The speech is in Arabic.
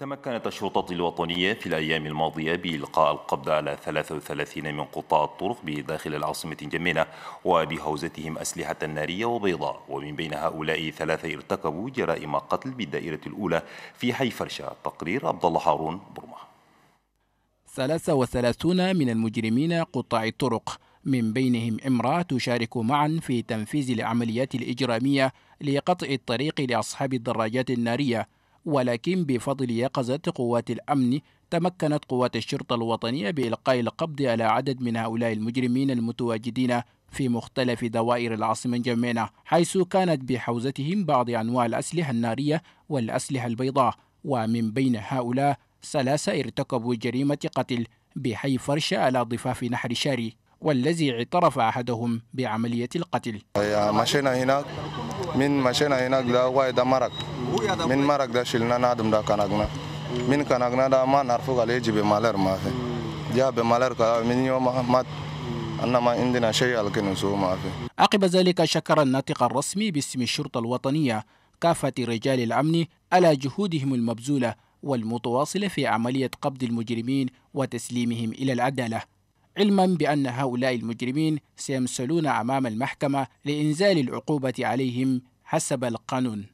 تمكنت الشرطة الوطنية في الأيام الماضية بإلقاء القبض على 33 من قطاع الطرق بداخل العاصمة جمينة وبهوزتهم أسلحة نارية وبيضاء ومن بين هؤلاء ثلاثة ارتكبوا جرائم قتل بالدائرة الأولى في حي فرشة تقرير عبد الله هارون برمة 33 من المجرمين قطاع الطرق من بينهم امرأة تشارك معا في تنفيذ العمليات الإجرامية لقطع الطريق لأصحاب الدراجات النارية ولكن بفضل يقظة قوات الأمن تمكنت قوات الشرطة الوطنية بإلقاء القبض على عدد من هؤلاء المجرمين المتواجدين في مختلف دوائر العاصمة جمينة حيث كانت بحوزتهم بعض أنواع الأسلحة النارية والأسلحة البيضاء ومن بين هؤلاء ثلاثة ارتكبوا جريمة قتل بحي فرشة على ضفاف نحر شاري والذي اعترف أحدهم بعملية القتل مشينا هناك من مشينا هناك ده وايد مرق من مرق ده شلنا نادم دا كانغنا من كانغنا دا ما نعرفه قال يجي بمالر ما في جاء بمالر قال من يوم مات انما عندنا شيء الكنسو ما في عقب ذلك شكر الناطق الرسمي باسم الشرطة الوطنية كافة رجال الأمن على جهودهم المبذولة والمتواصلة في عملية قبض المجرمين وتسليمهم إلى العدالة علما بأن هؤلاء المجرمين سيمثلون أمام المحكمة لإنزال العقوبة عليهم حسب القانون